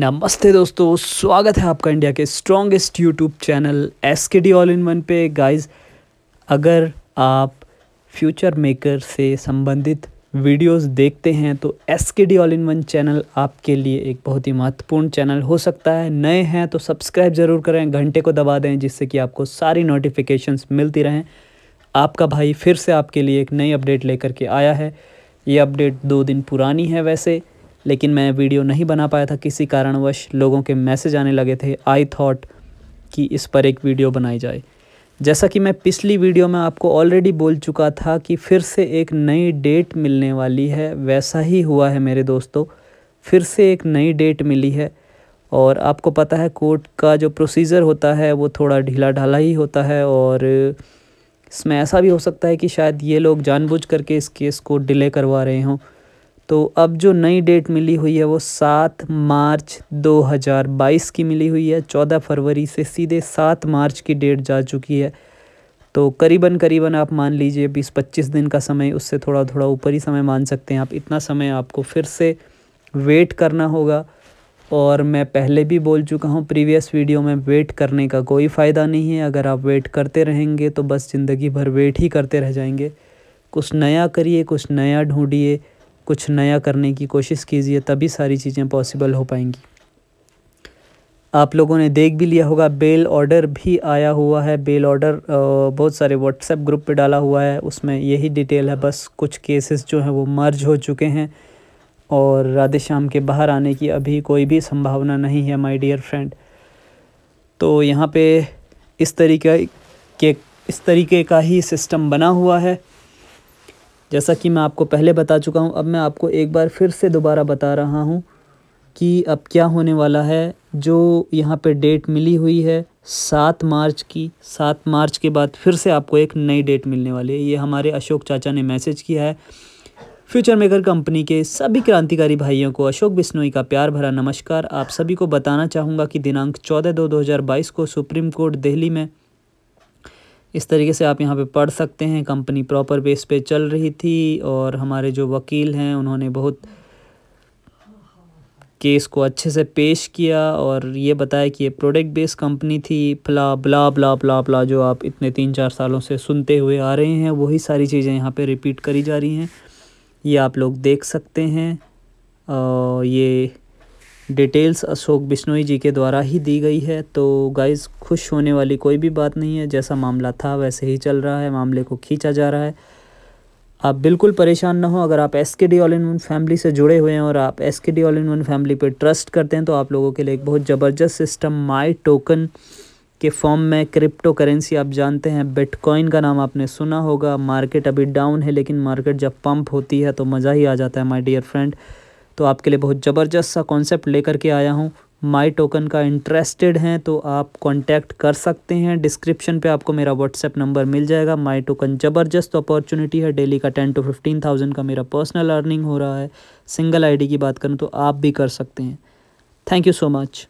नमस्ते दोस्तों स्वागत है आपका इंडिया के strongest YouTube channel S K D all in one पे गाइस अगर आप फ्यूचर मेकर से संबंधित वीडियोस देखते हैं तो S K D all in one channel आपके लिए एक बहुत ही महत्वपूर्ण चैनल हो सकता है नए हैं तो सब्सक्राइब ज़रूर करें घंटे को दबा दें जिससे कि आपको सारी नोटिफिकेशंस मिलती रहें आपका भाई फिर से आपके लिए एक नई अपडेट लेकर के आया है ये अपडेट दो दिन पुरानी है वैसे लेकिन मैं वीडियो नहीं बना पाया था किसी कारणवश लोगों के मैसेज आने लगे थे आई थॉट कि इस पर एक वीडियो बनाई जाए जैसा कि मैं पिछली वीडियो में आपको ऑलरेडी बोल चुका था कि फिर से एक नई डेट मिलने वाली है वैसा ही हुआ है मेरे दोस्तों फिर से एक नई डेट मिली है और आपको पता है कोर्ट का जो प्रोसीजर होता है वो थोड़ा ढीला ढाला ही होता है और इसमें ऐसा भी हो सकता है कि शायद ये लोग जानबूझ करके इस केस को डिले करवा रहे हों तो अब जो नई डेट मिली हुई है वो सात मार्च 2022 की मिली हुई है चौदह फरवरी से सीधे सात मार्च की डेट जा चुकी है तो करीबन करीबन आप मान लीजिए बीस पच्चीस दिन का समय उससे थोड़ा थोड़ा ऊपर ही समय मान सकते हैं आप इतना समय आपको फिर से वेट करना होगा और मैं पहले भी बोल चुका हूँ प्रीवियस वीडियो में वेट करने का कोई फ़ायदा नहीं है अगर आप वेट करते रहेंगे तो बस ज़िंदगी भर वेट ही करते रह जाएंगे कुछ नया करिए कुछ नया ढूंढिए कुछ नया करने की कोशिश कीजिए तभी सारी चीज़ें पॉसिबल हो पाएंगी आप लोगों ने देख भी लिया होगा बेल ऑर्डर भी आया हुआ है बेल ऑर्डर बहुत सारे व्हाट्सएप ग्रुप पे डाला हुआ है उसमें यही डिटेल है बस कुछ केसेस जो हैं वो मर्ज हो चुके हैं और राधे श्याम के बाहर आने की अभी कोई भी संभावना नहीं है माय डियर फ्रेंड तो यहाँ पे इस तरीके के इस तरीके का ही सिस्टम बना हुआ है जैसा कि मैं आपको पहले बता चुका हूँ अब मैं आपको एक बार फिर से दोबारा बता रहा हूँ कि अब क्या होने वाला है जो यहाँ पे डेट मिली हुई है सात मार्च की सात मार्च के बाद फिर से आपको एक नई डेट मिलने वाली है ये हमारे अशोक चाचा ने मैसेज किया है फ्यूचर मेकर कंपनी के सभी क्रांतिकारी भाइयों को अशोक बिश्नोई का प्यार भरा नमस्कार आप सभी को बताना चाहूँगा कि दिनांक चौदह दो दो हज़ार बाईस को सुप्रीम कोर्ट दिल्ली में इस तरीके से आप यहाँ पे पढ़ सकते हैं कंपनी प्रॉपर बेस पे चल रही थी और हमारे जो वकील हैं उन्होंने बहुत केस को अच्छे से पेश किया और ये बताया कि ये प्रोडक्ट बेस्ड कंपनी थी फला ब्ला बला ब्ला बला जो आप इतने तीन चार सालों से सुनते हुए आ रहे हैं वही सारी चीज़ें यहाँ पे रिपीट करी जा रही हैं ये आप लोग देख सकते हैं और ये डिटेल्स अशोक बिश्नोई जी के द्वारा ही दी गई है तो गाइस खुश होने वाली कोई भी बात नहीं है जैसा मामला था वैसे ही चल रहा है मामले को खींचा जा रहा है आप बिल्कुल परेशान ना हो अगर आप S K D all in one family से जुड़े हुए हैं और आप S K D all in one family पर ट्रस्ट करते हैं तो आप लोगों के लिए एक बहुत ज़बरदस्त सिस्टम माई टोकन के फॉर्म में क्रिप्टो करेंसी आप जानते हैं बिटकॉइन का नाम आपने सुना होगा मार्केट अभी डाउन है लेकिन मार्केट जब पंप होती है तो मज़ा ही आ जाता है माई डियर फ्रेंड तो आपके लिए बहुत ज़बरदस्त सा कॉन्सेप्ट लेकर के आया हूँ माई टोकन का इंटरेस्टेड हैं तो आप कांटेक्ट कर सकते हैं डिस्क्रिप्शन पे आपको मेरा व्हाट्सएप नंबर मिल जाएगा माई टोकन ज़बरदस्त अपॉर्चुनिटी है डेली का टेन टू फिफ्टीन थाउजेंड का मेरा पर्सनल अर्निंग हो रहा है सिंगल आईडी की बात करूँ तो आप भी कर सकते हैं थैंक यू सो मच